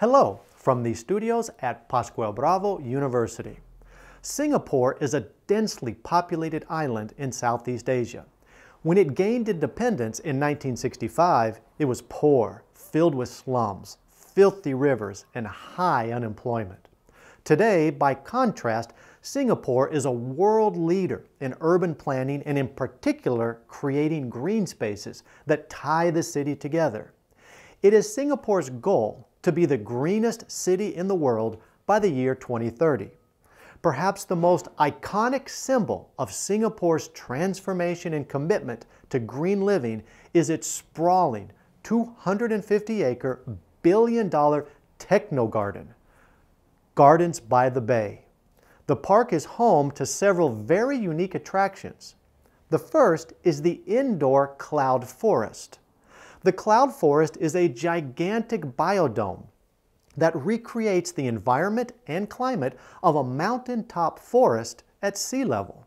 Hello from the studios at Pascual Bravo University. Singapore is a densely populated island in Southeast Asia. When it gained independence in 1965, it was poor, filled with slums, filthy rivers, and high unemployment. Today, by contrast, Singapore is a world leader in urban planning and in particular creating green spaces that tie the city together. It is Singapore's goal to be the greenest city in the world by the year 2030. Perhaps the most iconic symbol of Singapore's transformation and commitment to green living is its sprawling 250-acre billion-dollar techno garden, Gardens by the Bay. The park is home to several very unique attractions. The first is the indoor cloud forest. The cloud forest is a gigantic biodome that recreates the environment and climate of a mountaintop forest at sea level.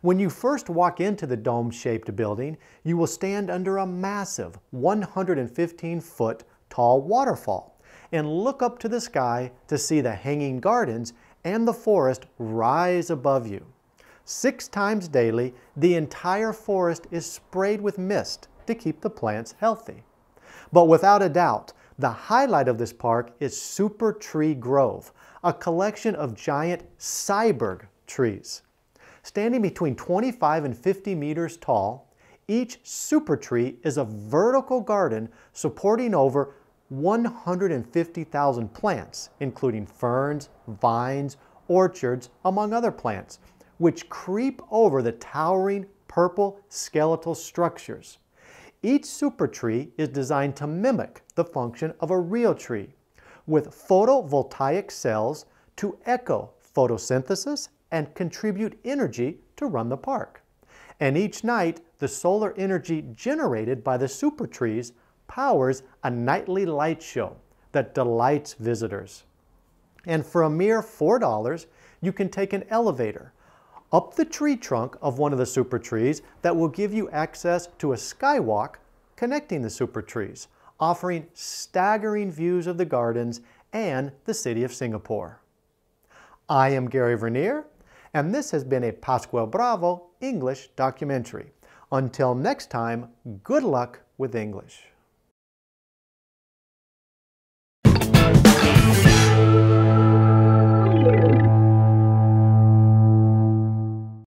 When you first walk into the dome-shaped building, you will stand under a massive 115-foot tall waterfall and look up to the sky to see the hanging gardens and the forest rise above you. Six times daily, the entire forest is sprayed with mist to keep the plants healthy. But without a doubt, the highlight of this park is Super Tree Grove, a collection of giant cyberg trees. Standing between 25 and 50 meters tall, each super tree is a vertical garden supporting over 150,000 plants, including ferns, vines, orchards, among other plants, which creep over the towering purple skeletal structures. Each supertree is designed to mimic the function of a real tree with photovoltaic cells to echo photosynthesis and contribute energy to run the park. And each night, the solar energy generated by the supertrees powers a nightly light show that delights visitors. And for a mere $4, you can take an elevator up the tree trunk of one of the super trees that will give you access to a skywalk connecting the super trees, offering staggering views of the gardens and the city of Singapore. I am Gary Vernier, and this has been a Pasquale Bravo English documentary. Until next time, good luck with English.